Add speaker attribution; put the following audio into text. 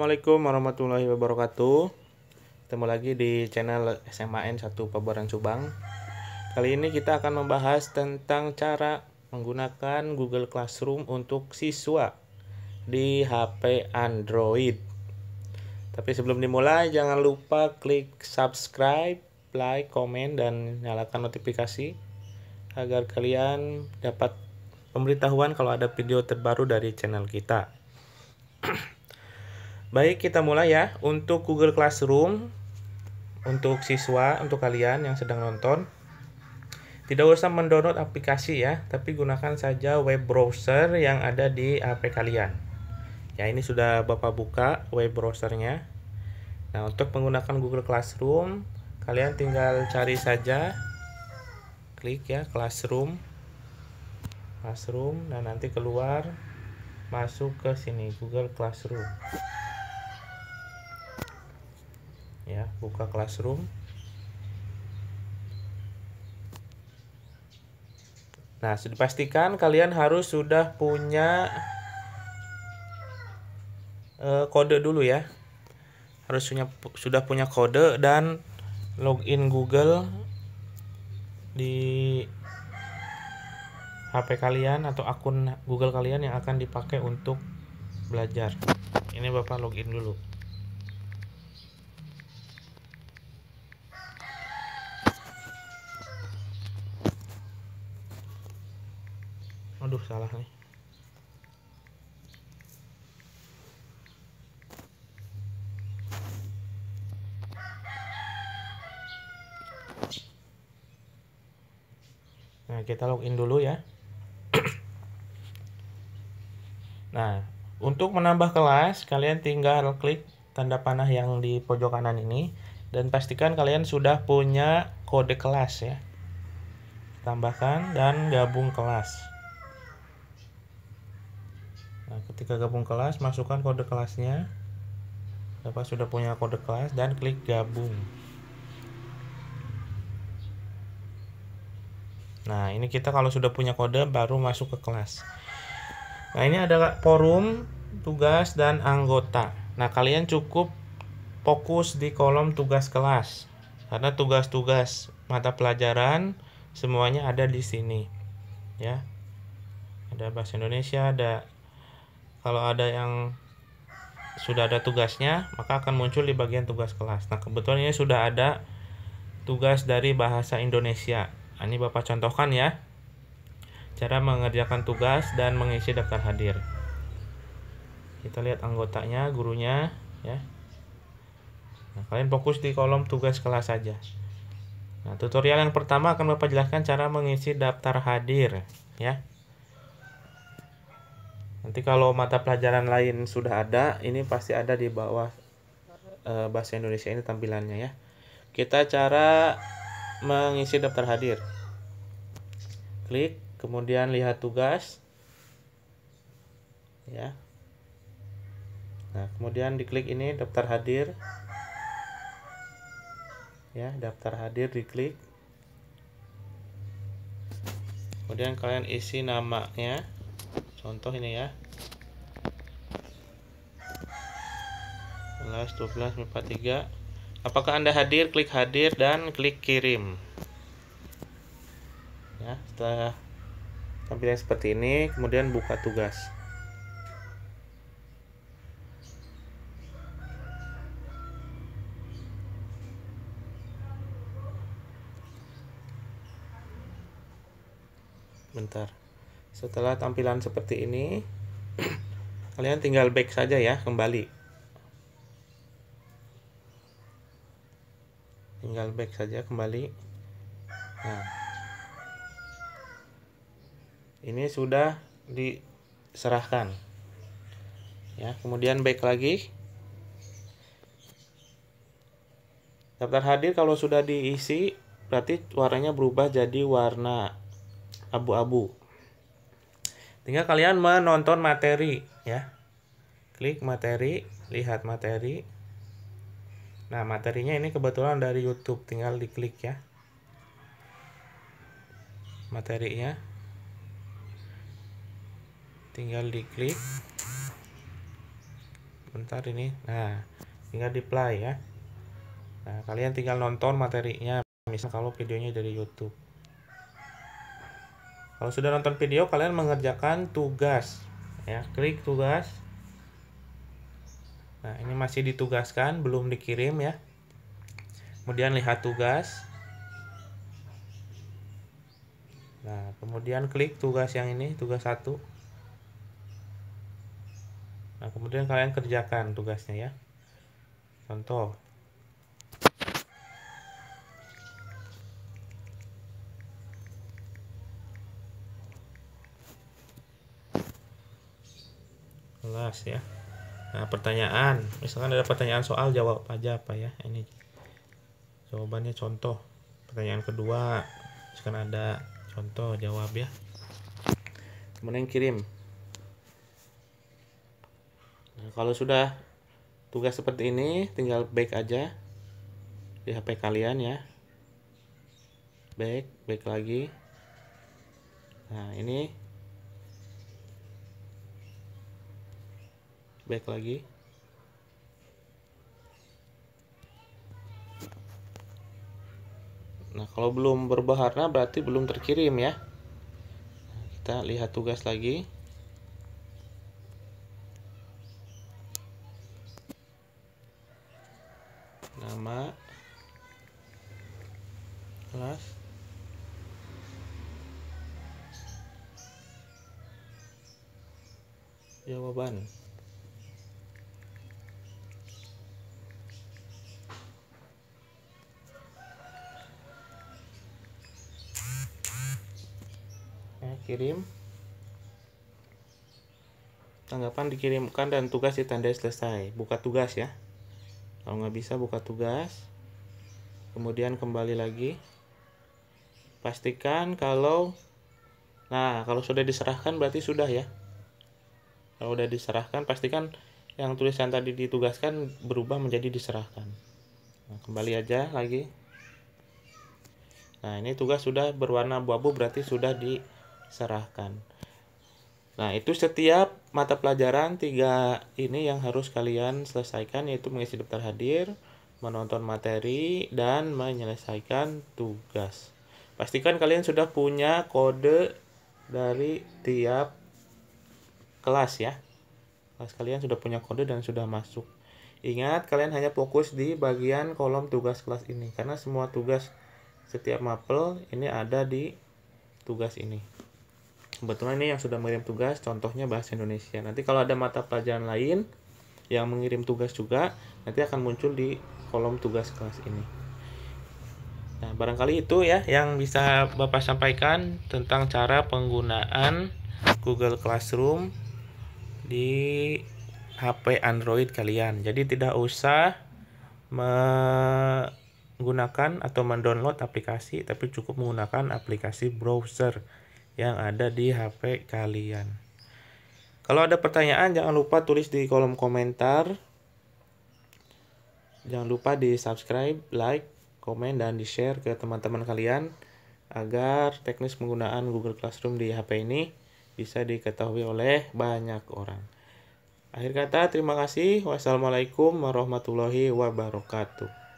Speaker 1: Assalamualaikum warahmatullahi wabarakatuh Ketemu lagi di channel SMAN 1 Pabaran Subang Kali ini kita akan membahas tentang cara menggunakan Google Classroom untuk siswa di HP Android Tapi sebelum dimulai jangan lupa klik subscribe, like, komen, dan nyalakan notifikasi Agar kalian dapat pemberitahuan kalau ada video terbaru dari channel kita Baik, kita mulai ya. Untuk Google Classroom, untuk siswa, untuk kalian yang sedang nonton, tidak usah mendownload aplikasi ya, tapi gunakan saja web browser yang ada di HP kalian. Ya, ini sudah Bapak buka web browsernya. Nah, untuk menggunakan Google Classroom, kalian tinggal cari saja, klik ya Classroom, Classroom, dan nah, nanti keluar masuk ke sini Google Classroom ya buka classroom nah sudah pastikan kalian harus sudah punya uh, kode dulu ya harus punya sudah punya kode dan login Google di HP kalian atau akun Google kalian yang akan dipakai untuk belajar. Ini Bapak login dulu. aduh salah nih nah kita login dulu ya nah untuk menambah kelas kalian tinggal klik tanda panah yang di pojok kanan ini dan pastikan kalian sudah punya kode kelas ya tambahkan dan gabung kelas Nah, ketika gabung kelas, masukkan kode kelasnya. Bapak sudah punya kode kelas dan klik gabung. Nah, ini kita kalau sudah punya kode baru masuk ke kelas. Nah, ini ada forum, tugas, dan anggota. Nah, kalian cukup fokus di kolom tugas kelas. Karena tugas-tugas mata pelajaran semuanya ada di sini. Ya. Ada bahasa Indonesia, ada kalau ada yang sudah ada tugasnya maka akan muncul di bagian tugas kelas nah kebetulan ini sudah ada tugas dari bahasa Indonesia nah, ini Bapak contohkan ya cara mengerjakan tugas dan mengisi daftar hadir kita lihat anggotanya gurunya ya nah, kalian fokus di kolom tugas kelas saja nah tutorial yang pertama akan Bapak jelaskan cara mengisi daftar hadir ya Nanti kalau mata pelajaran lain sudah ada, ini pasti ada di bawah e, bahasa Indonesia ini tampilannya ya. Kita cara mengisi daftar hadir. Klik, kemudian lihat tugas. Ya. Nah, kemudian diklik ini daftar hadir. Ya, daftar hadir diklik. Kemudian kalian isi namanya contoh ini ya 11, 12, 43 apakah anda hadir klik hadir dan klik kirim ya setelah tampilan seperti ini kemudian buka tugas bentar setelah tampilan seperti ini kalian tinggal back saja ya kembali tinggal back saja kembali nah ini sudah diserahkan ya kemudian back lagi daftar hadir kalau sudah diisi berarti warnanya berubah jadi warna abu-abu tinggal kalian menonton materi ya klik materi lihat materi nah materinya ini kebetulan dari YouTube tinggal diklik ya materinya tinggal diklik bentar ini nah tinggal di play ya nah kalian tinggal nonton materinya misal kalau videonya dari YouTube kalau sudah nonton video, kalian mengerjakan tugas. Ya, klik tugas. Nah, ini masih ditugaskan, belum dikirim ya. Kemudian lihat tugas. Nah, kemudian klik tugas yang ini, tugas satu. Nah, kemudian kalian kerjakan tugasnya ya. Contoh, 11 ya nah pertanyaan misalkan ada pertanyaan soal jawab aja apa ya ini jawabannya contoh pertanyaan kedua misalkan ada contoh jawab ya kemudian kirim nah, kalau sudah tugas seperti ini tinggal back aja di HP kalian ya back back lagi nah ini back lagi nah kalau belum berbaharna berarti belum terkirim ya kita lihat tugas lagi nama kelas jawaban kirim tanggapan dikirimkan dan tugas ditandai selesai buka tugas ya kalau nggak bisa buka tugas kemudian kembali lagi pastikan kalau nah kalau sudah diserahkan berarti sudah ya kalau sudah diserahkan pastikan yang tulisan tadi ditugaskan berubah menjadi diserahkan nah, kembali aja lagi nah ini tugas sudah berwarna abu-abu berarti sudah di serahkan. Nah, itu setiap mata pelajaran tiga ini yang harus kalian selesaikan yaitu mengisi daftar hadir, menonton materi, dan menyelesaikan tugas. Pastikan kalian sudah punya kode dari tiap kelas ya. Kelas kalian sudah punya kode dan sudah masuk. Ingat, kalian hanya fokus di bagian kolom tugas kelas ini karena semua tugas setiap mapel ini ada di tugas ini kebetulan ini yang sudah mengirim tugas contohnya bahasa Indonesia nanti kalau ada mata pelajaran lain yang mengirim tugas juga nanti akan muncul di kolom tugas kelas ini nah barangkali itu ya yang bisa Bapak sampaikan tentang cara penggunaan Google Classroom di HP Android kalian jadi tidak usah menggunakan atau mendownload aplikasi tapi cukup menggunakan aplikasi browser yang ada di HP kalian. Kalau ada pertanyaan jangan lupa tulis di kolom komentar. Jangan lupa di subscribe, like, komen, dan di share ke teman-teman kalian agar teknis penggunaan Google Classroom di HP ini bisa diketahui oleh banyak orang. Akhir kata, terima kasih. Wassalamualaikum warahmatullahi wabarakatuh.